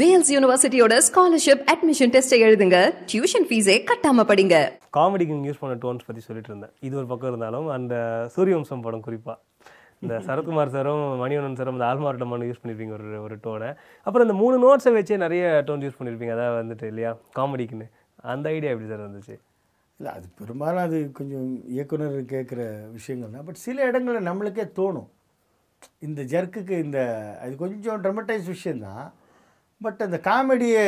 Wales யூனிவர்சிட்டியோட scholarship admission டெஸ்ட்டை எழுதுங்க tuition ஃபீஸே கட்டாம படிங்க காமெடிக்கு யூஸ் பண்ண டோன்ஸ் பற்றி சொல்லிட்டு இருந்தேன் இது ஒரு பக்கம் இருந்தாலும் அந்த சூரியவம்சம் படம் குறிப்பாக இந்த சரத்குமார் சாரும் மணிவனன் சாரும் அந்த ஆல்மார்ட்ட யூஸ் பண்ணியிருப்பீங்க ஒரு ஒரு டோனை அப்புறம் இந்த மூணு நோட்ஸை வச்சே நிறைய டோன் யூஸ் பண்ணியிருப்பீங்க அதாவது வந்துட்டு இல்லையா காமெடிக்குன்னு அந்த ஐடியா எப்படி சார் வந்துச்சு இல்லை அது பெரும்பாலும் அது கொஞ்சம் இயக்குனர் கேட்குற விஷயங்கள் தான் பட் சில இடங்களில் நம்மளுக்கே தோணும் இந்த ஜர்க்குக்கு இந்த அது கொஞ்சம் ட்ரமட்டைஸ் விஷயந்தான் பட் அந்த காமெடியை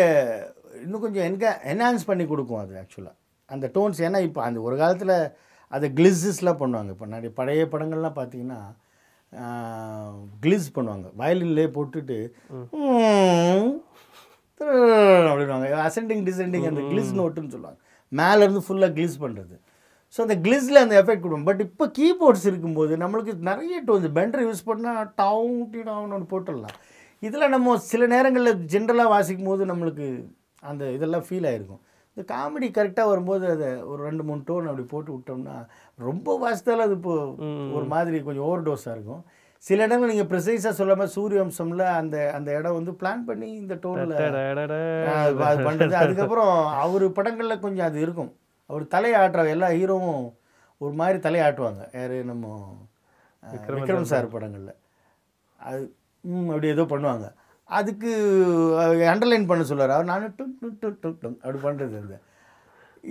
இன்னும் கொஞ்சம் என்க என்ஹான்ஸ் பண்ணி கொடுக்கும் அது ஆக்சுவலாக அந்த டோன்ஸ் ஏன்னா இப்போ அந்த ஒரு காலத்தில் அதை கிளிஸஸ்லாம் பண்ணுவாங்க இப்போ நிறைய பழைய படங்கள்லாம் பார்த்திங்கன்னா கிளிஸ் பண்ணுவாங்க வயலின்லேயே போட்டுட்டு அப்படின்வாங்க அசெண்டிங் டிசெண்டிங் அந்த கிளிஸ் நோட்டுன்னு சொல்லுவாங்க மேலேருந்து ஃபுல்லாக கிளிஸ் பண்ணுறது ஸோ அந்த கிளிஸில் அந்த எஃபெக்ட் கொடுக்கும் பட் இப்போ கீபோர்ட்ஸ் இருக்கும்போது நம்மளுக்கு நிறைய டோன்ஸ் பெண்டர் யூஸ் பண்ணால் டவுன் டவுன் ஒன்று போட்டுடலாம் இதில் நம்ம சில நேரங்களில் ஜென்ரலாக வாசிக்கும் போது நம்மளுக்கு அந்த இதெல்லாம் ஃபீல் ஆகிருக்கும் இந்த காமெடி கரெக்டாக வரும்போது அதை ஒரு ரெண்டு மூணு டோன் அப்படி போட்டு விட்டோம்னா ரொம்ப வாசித்தாலும் அது இப்போ ஒரு மாதிரி கொஞ்சம் ஓவர் டோஸாக இருக்கும் சில இடங்கள் நீங்கள் ப்ரிசைஸாக சொல்லாமல் சூரியவம்சமில் அந்த அந்த இடம் வந்து பிளான் பண்ணி இந்த டோனில் அது பண்ணுறது அதுக்கப்புறம் அவர் படங்களில் கொஞ்சம் அது இருக்கும் அவர் தலையாட்டுற எல்லா ஹீரோவும் ஒரு மாதிரி தலையாட்டுவாங்க யார் நம்ம விக்ரம் சார் படங்களில் அது அப்படி ஏதோ பண்ணுவாங்க அதுக்கு அண்டர்லைன் பண்ண சொல்லுவார் அவர் நான் டு டு டு டு டு அப்படி பண்ணுறது இருந்தேன்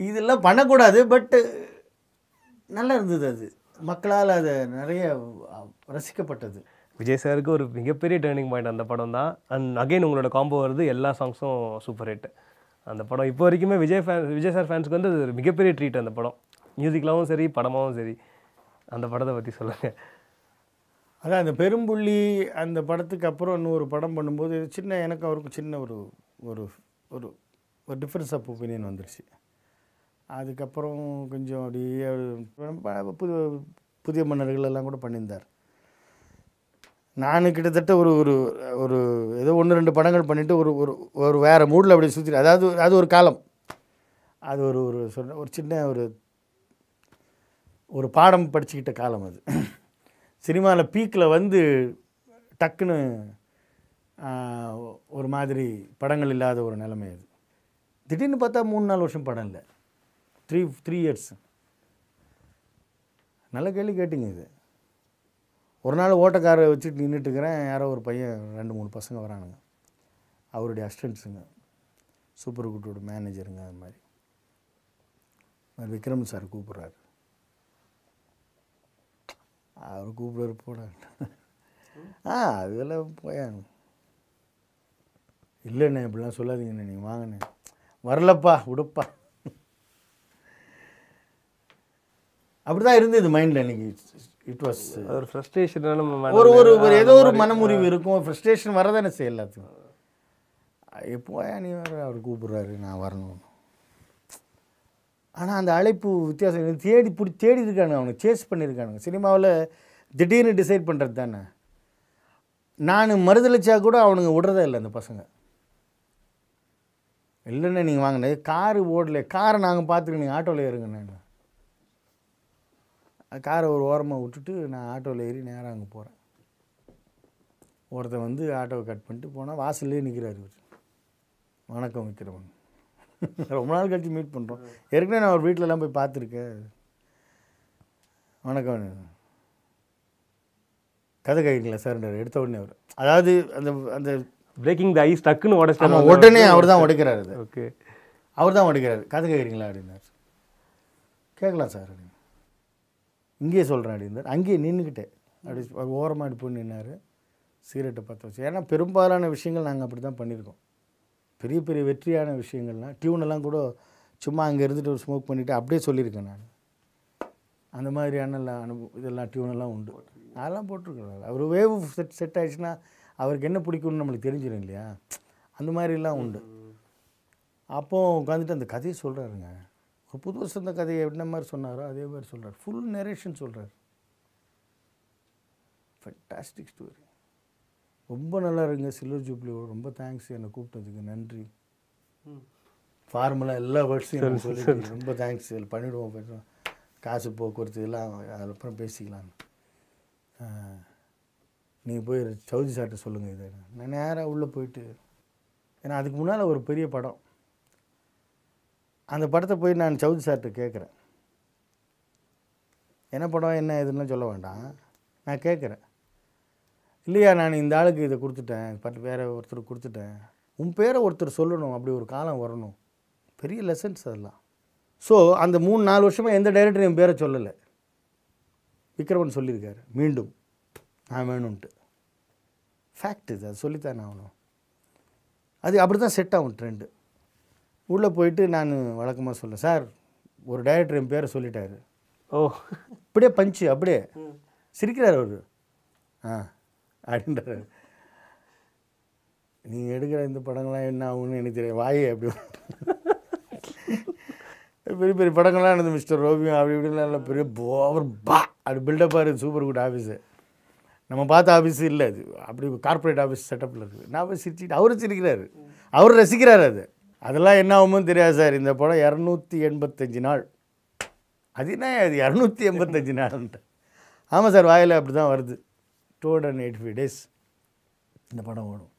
இதெல்லாம் பண்ணக்கூடாது பட்டு நல்லா இருந்தது அது மக்களால் அதை நிறைய ரசிக்கப்பட்டது விஜய் சாருக்கு ஒரு மிகப்பெரிய டேர்னிங் பாயிண்ட் அந்த படம் தான் அண்ட் அகைன் உங்களோட காம்போ வருது எல்லா சாங்ஸும் சூப்பர் ஹிட் அந்த படம் இப்போ வரைக்குமே விஜய் ஃபேன் விஜய் சார் ஃபேன்ஸுக்கு வந்து அது ஒரு மிகப்பெரிய ட்ரீட் அந்த படம் மியூசிக்லாவும் சரி படமாகவும் சரி அந்த படத்தை பற்றி சொல்லுங்கள் அதான் அந்த பெரும்புள்ளி அந்த படத்துக்கு அப்புறம் இன்னொரு படம் பண்ணும்போது சின்ன எனக்கு அவருக்கு சின்ன ஒரு ஒரு ஒரு ஒரு டிஃப்ரென்ஸ் ஆஃப் ஒப்பீனியன் வந்துருச்சு அதுக்கப்புறம் கொஞ்சம் அப்படியே புது புதிய மன்னர்கள் எல்லாம் கூட பண்ணியிருந்தார் நான் கிட்டத்தட்ட ஒரு ஒரு ஒரு ஏதோ ஒன்று ரெண்டு படங்கள் பண்ணிவிட்டு ஒரு ஒரு ஒரு வேறு மூடில் அப்படி சுற்றி அதாவது அது ஒரு காலம் அது ஒரு ஒரு சொன்ன ஒரு சின்ன ஒரு ஒரு பாடம் படிச்சுக்கிட்ட காலம் அது சினிமாவில் பீக்கில் வந்து டக்குன்னு ஒரு மாதிரி படங்கள் இல்லாத ஒரு நிலைமை அது திடீர்னு பார்த்தா மூணு நாலு வருஷம் படம் இல்லை த்ரீ த்ரீ இயர்ஸ் நல்ல கேள்வி கேட்டிங்க இது ஒரு நாள் ஓட்டக்காரை வச்சுட்டு நின்றுட்டுக்கிறேன் யாரோ ஒரு பையன் ரெண்டு மூணு பசங்க வரானுங்க அவருடைய அசிஸ்டன்ட்ஸுங்க சூப்பர் குட்டோட மேனேஜருங்க அது மாதிரி விக்ரம் சார் கூப்பிட்றாரு அவர் கூப்பிடுவார் போனேன் ஆ அதெல்லாம் போயாங்க இல்லைண்ணே இப்படிலாம் சொல்லாதீங்கண்ணே நீங்கள் வாங்கண்ணே வரலப்பா விடுப்பா அப்படி தான் இருந்தது மைண்டில் இன்னைக்கு இட் வாஸ் ஒரு ஃப்ரஸ்ட்ரேஷனால ஒரு ஒரு ஏதோ ஒரு மனமுறிவு இருக்கும் ஃப்ரஸ்ட்ரேஷன் வரதானே செய்யலாத்துக்கும் எப்போ நீ வர அவர் கூப்பிட்றாரு நான் வரணும் ஆனால் அந்த அழைப்பு வித்தியாசம் தேடி பிடி தேடி இருக்கானுங்க அவனுக்கு சேஸ் பண்ணியிருக்கானுங்க சினிமாவில் திடீர்னு டிசைட் பண்ணுறது தானே நான் மருதளிச்சா கூட அவனுங்க விடுறதே இல்லை அந்த பசங்க இல்லைண்ணே நீங்கள் வாங்கினது காரு ஓடல காரை நாங்கள் பார்த்துக்கணும் நீங்கள் ஆட்டோவில் ஏறுங்கண்ணே காரை ஒரு ஓரமாக விட்டுட்டு நான் ஆட்டோவில் ஏறி நேராக அங்கே போகிறேன் ஒருத்தன் வந்து ஆட்டோவை கட் பண்ணிட்டு போனால் வாசல்லே நிற்கிறாரு வணக்கம் விற்கிறவன் ரொம்ப நாள் கழித்து மீட் பண்ணுறோம் ஏற்கனவே நான் அவர் வீட்டிலலாம் போய் பார்த்துருக்கேன் வணக்கம் கதை கேட்கல சார் எடுத்த உடனே அவர் அதாவது அந்த அந்த பிரேக்கிங் த ஐஸ் டக்குன்னு உடச்சு உடனே அவர் தான் உடைக்கிறார் அது ஓகே அவர் தான் உடைக்கிறார் கதை கேட்குறீங்களா அப்படின்னார் கேட்கலாம் சார் அப்படின்னு இங்கேயே சொல்கிறேன் அப்படின்னார் அங்கேயே நின்றுக்கிட்டேன் அப்படி ஓரமாக போய் நின்னார் சிகரெட்டை பார்த்து வச்சு ஏன்னா பெரும்பாலான விஷயங்கள் நாங்கள் அப்படி தான் பண்ணியிருக்கோம் பெரிய பெரிய வெற்றியான விஷயங்கள்லாம் டியூனெல்லாம் கூட சும்மா அங்கே இருந்துட்டு ஒரு ஸ்மோக் பண்ணிவிட்டு அப்படியே சொல்லியிருக்கேன் நான் அந்த மாதிரியான அனுபவம் இதெல்லாம் டியூனெல்லாம் உண்டு அதெல்லாம் போட்டிருக்கேன் அவர் வேவ் செட் செட் ஆகிடுச்சுன்னா அவருக்கு என்ன பிடிக்கும்னு நம்மளுக்கு தெரிஞ்சிடும் இல்லையா அந்த மாதிரிலாம் உண்டு அப்போ உட்காந்துட்டு அந்த கதையை சொல்கிறாருங்க ஒரு புது வருஷம் அந்த கதையை என்ன மாதிரி சொன்னாரோ அதே மாதிரி சொல்கிறார் ஃபுல் நரேஷன் சொல்கிறார் ஃபண்டாஸ்டிக் ஸ்டோரி ரொம்ப நல்லா இருங்க சில்வர் ஜூப்ளியோ ரொம்ப தேங்க்ஸ் என்னை கூப்பிட்டதுக்கு நன்றி ஃபார்முலா எல்லா வேர்ட்ஸையும் சொல்லி ரொம்ப தேங்க்ஸ் இதில் பண்ணிவிடுவோம் போயிடுவோம் காசு போக்குவரத்து எல்லாம் அதுக்கப்புறம் பேசிக்கலாம் நீங்கள் போய் சௌதி சார்ட்ட சொல்லுங்கள் இது நான் நேராக உள்ளே போயிட்டு ஏன்னா அதுக்கு முன்னால் ஒரு பெரிய படம் அந்த படத்தை போய் நான் சௌதி சார்கிட்ட கேட்குறேன் என்ன படம் என்ன இதுன்னு சொல்ல வேண்டாம் நான் கேட்குறேன் இல்லையா நான் இந்த ஆளுக்கு இதை கொடுத்துட்டேன் பட் வேறு ஒருத்தர் கொடுத்துட்டேன் உன் பேரை ஒருத்தர் சொல்லணும் அப்படி ஒரு காலம் வரணும் பெரிய லெசன்ஸ் அதெல்லாம் ஸோ அந்த மூணு நாலு வருஷமாக எந்த டைரக்டரையும் என் பேரை சொல்லலை விக்ரமன் சொல்லியிருக்காரு மீண்டும் நான் வேணும்ன்ட்டு ஃபேக்ட் இது அது சொல்லித்தான் ஆகணும் அது அப்படி தான் செட் ஆகும் ட்ரெண்டு உள்ளே போயிட்டு நான் வழக்கமாக சொல்லேன் சார் ஒரு டைரக்டர் என் பேரை சொல்லிட்டாரு ஓ அப்படியே பஞ்சு அப்படியே சிரிக்கிறார் அவர் ஆ அப்படின்றாரு நீங்கள் எடுக்கிற இந்த படங்கள்லாம் என்ன ஆகும்னு எனக்கு தெரியும் வாயே அப்படி பெரிய பெரிய படங்கள்லாம் இருந்தது மிஸ்டர் ரோபியும் அப்படி இப்படிலாம் இல்லை பெரிய ஓவர் பா அப்படி பில்டப்பாக இருக்குது சூப்பர் குட் ஆஃபீஸு நம்ம பார்த்த ஆஃபீஸ் இல்லை அது அப்படி கார்ப்பரேட் ஆஃபீஸ் செட்டப்பில் இருக்குது நான் போய் சிரிச்சுட்டு அவரும் சிரிக்கிறாரு அவர் ரசிக்கிறார் அது அதெல்லாம் என்ன ஆகும்னு தெரியாது சார் இந்த படம் இரநூத்தி எண்பத்தஞ்சு நாள் அது என்ன அது இரநூத்தி எண்பத்தஞ்சு நாள்ன்ட்டு ஆமாம் சார் வாயில் அப்படி தான் வருது two hundred and eighty five days இந்த படம் ஓடும்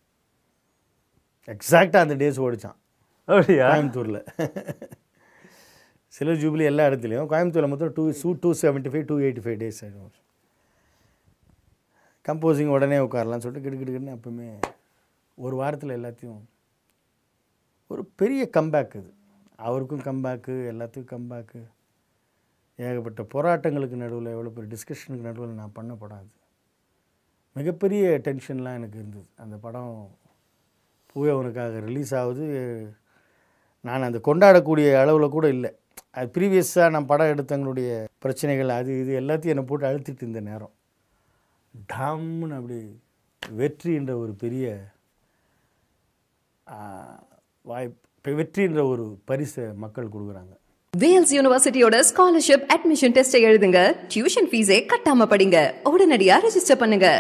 எக்ஸாக்டாக அந்த டேஸ் ஓடிச்சான் கோயம்புத்தூரில் சில ஜூப்ளி எல்லா இடத்துலையும் கோயம்புத்தூரில் மொத்தம் two two two seventy five two eighty five days ஆகிடும் கம்போசிங் உடனே உட்காரலாம்னு சொல்லிட்டு கிடு கிடுக்கிடுன்னு எப்பவுமே ஒரு வாரத்தில் எல்லாத்தையும் ஒரு பெரிய கம்பேக் இது அவருக்கும் கம்பேக்கு எல்லாத்துக்கும் கம்பேக்கு ஏகப்பட்ட போராட்டங்களுக்கு நடுவில் எவ்வளோ பெரிய டிஸ்கஷனுக்கு நடுவில் நான் பண்ண மிகப்பெரிய டென்ஷன்லாம் எனக்கு இருந்தது அந்த படம் பூவே ரிலீஸ் ஆகுது நான் அந்த கொண்டாடக்கூடிய அளவில் கூட இல்லை அது ப்ரீவியஸாக நான் படம் எடுத்தவங்களுடைய பிரச்சனைகள் அது இது எல்லாத்தையும் என்னை போட்டு அழுத்திட்டு இருந்த நேரம் டாம்னு அப்படி வெற்றின்ற ஒரு பெரிய வாய்ப்பு வெற்றின்ற ஒரு பரிசை மக்கள் கொடுக்குறாங்க வேல்ஸ் யூனிவர்சிட்டியோட ஸ்காலர்ஷிப் அட்மிஷன் டெஸ்ட்டை எழுதுங்க டியூஷன் ஃபீஸே கட்டாமல் படிங்க உடனடியாக ரெஜிஸ்டர் பண்ணுங்க